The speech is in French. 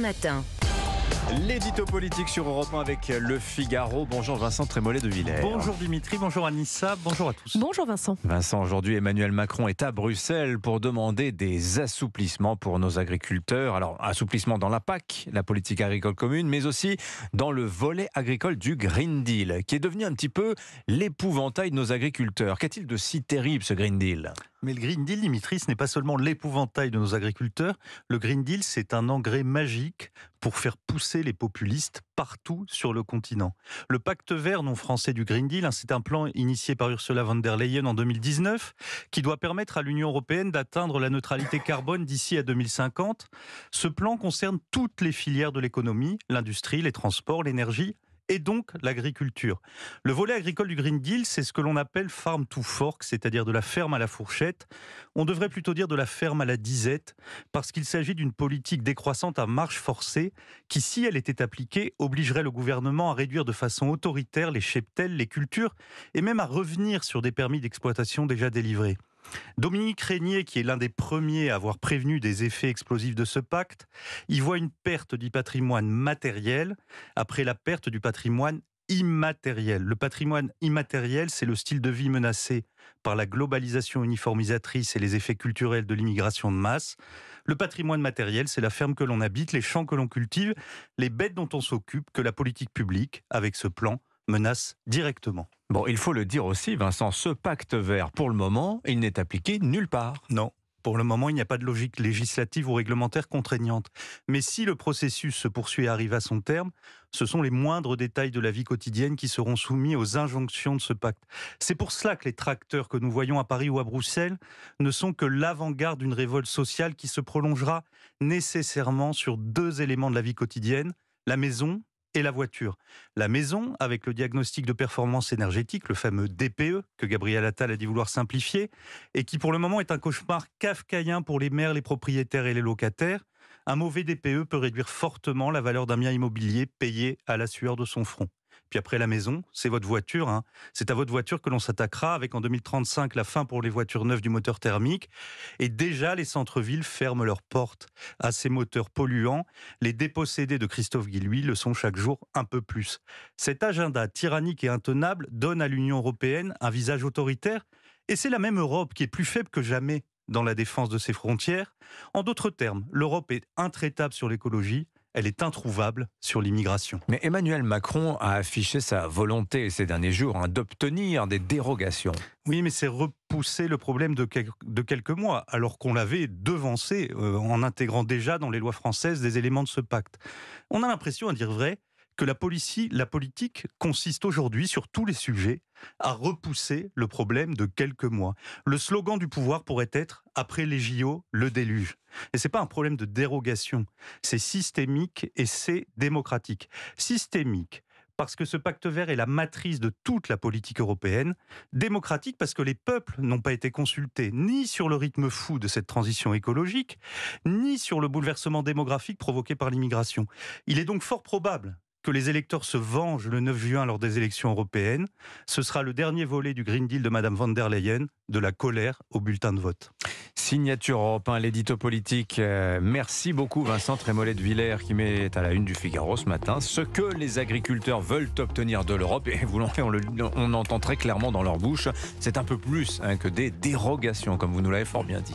matin. L'édito politique sur Europe 1 avec Le Figaro. Bonjour Vincent Trémollet de Villers. Bonjour Dimitri, bonjour Anissa, bonjour à tous. Bonjour Vincent. Vincent, aujourd'hui Emmanuel Macron est à Bruxelles pour demander des assouplissements pour nos agriculteurs. Alors, assouplissements dans la PAC, la politique agricole commune, mais aussi dans le volet agricole du Green Deal, qui est devenu un petit peu l'épouvantail de nos agriculteurs. Qu'a-t-il de si terrible ce Green Deal mais le Green Deal, Dimitri, n'est pas seulement l'épouvantail de nos agriculteurs. Le Green Deal, c'est un engrais magique pour faire pousser les populistes partout sur le continent. Le pacte vert non français du Green Deal, hein, c'est un plan initié par Ursula von der Leyen en 2019 qui doit permettre à l'Union européenne d'atteindre la neutralité carbone d'ici à 2050. Ce plan concerne toutes les filières de l'économie, l'industrie, les transports, l'énergie, et donc l'agriculture. Le volet agricole du Green Deal, c'est ce que l'on appelle farm to fork, c'est-à-dire de la ferme à la fourchette. On devrait plutôt dire de la ferme à la disette, parce qu'il s'agit d'une politique décroissante à marche forcée, qui, si elle était appliquée, obligerait le gouvernement à réduire de façon autoritaire les cheptels, les cultures, et même à revenir sur des permis d'exploitation déjà délivrés. Dominique Régnier, qui est l'un des premiers à avoir prévenu des effets explosifs de ce pacte, y voit une perte du patrimoine matériel après la perte du patrimoine immatériel. Le patrimoine immatériel, c'est le style de vie menacé par la globalisation uniformisatrice et les effets culturels de l'immigration de masse. Le patrimoine matériel, c'est la ferme que l'on habite, les champs que l'on cultive, les bêtes dont on s'occupe, que la politique publique, avec ce plan, menace directement. Bon, il faut le dire aussi, Vincent, ce pacte vert, pour le moment, il n'est appliqué nulle part. Non. Pour le moment, il n'y a pas de logique législative ou réglementaire contraignante. Mais si le processus se poursuit et arrive à son terme, ce sont les moindres détails de la vie quotidienne qui seront soumis aux injonctions de ce pacte. C'est pour cela que les tracteurs que nous voyons à Paris ou à Bruxelles ne sont que l'avant-garde d'une révolte sociale qui se prolongera nécessairement sur deux éléments de la vie quotidienne, la maison et la voiture. La maison, avec le diagnostic de performance énergétique, le fameux DPE, que Gabriel Attal a dit vouloir simplifier, et qui pour le moment est un cauchemar kafkaïen pour les maires, les propriétaires et les locataires. Un mauvais DPE peut réduire fortement la valeur d'un bien immobilier payé à la sueur de son front puis après la maison, c'est votre voiture. Hein. C'est à votre voiture que l'on s'attaquera avec en 2035 la fin pour les voitures neuves du moteur thermique. Et déjà, les centres-villes ferment leurs portes à ces moteurs polluants. Les dépossédés de Christophe Guillouis le sont chaque jour un peu plus. Cet agenda tyrannique et intenable donne à l'Union européenne un visage autoritaire. Et c'est la même Europe qui est plus faible que jamais dans la défense de ses frontières. En d'autres termes, l'Europe est intraitable sur l'écologie, elle est introuvable sur l'immigration. Mais Emmanuel Macron a affiché sa volonté ces derniers jours hein, d'obtenir des dérogations. Oui, mais c'est repousser le problème de, quelques mois, alors qu'on l'avait devancé euh, en intégrant déjà dans les lois françaises des éléments de ce pacte. On a l'impression, à dire vrai, que la, la politique consiste aujourd'hui, sur tous les sujets, à repousser le problème de quelques mois. Le slogan du pouvoir pourrait être après les JO, le déluge. Et c'est pas un problème de dérogation, c'est systémique et c'est démocratique. Systémique parce que ce pacte vert est la matrice de toute la politique européenne, démocratique parce que les peuples n'ont pas été consultés ni sur le rythme fou de cette transition écologique, ni sur le bouleversement démographique provoqué par l'immigration. Il est donc fort probable que les électeurs se vengent le 9 juin lors des élections européennes. Ce sera le dernier volet du Green Deal de Mme von der Leyen, de la colère au bulletin de vote. Signature Europe 1, l'édito politique. Euh, merci beaucoup Vincent Trémollet de Villers qui met à la une du Figaro ce matin ce que les agriculteurs veulent obtenir de l'Europe. Et vous on, le, on entend très clairement dans leur bouche, c'est un peu plus hein, que des dérogations, comme vous nous l'avez fort bien dit.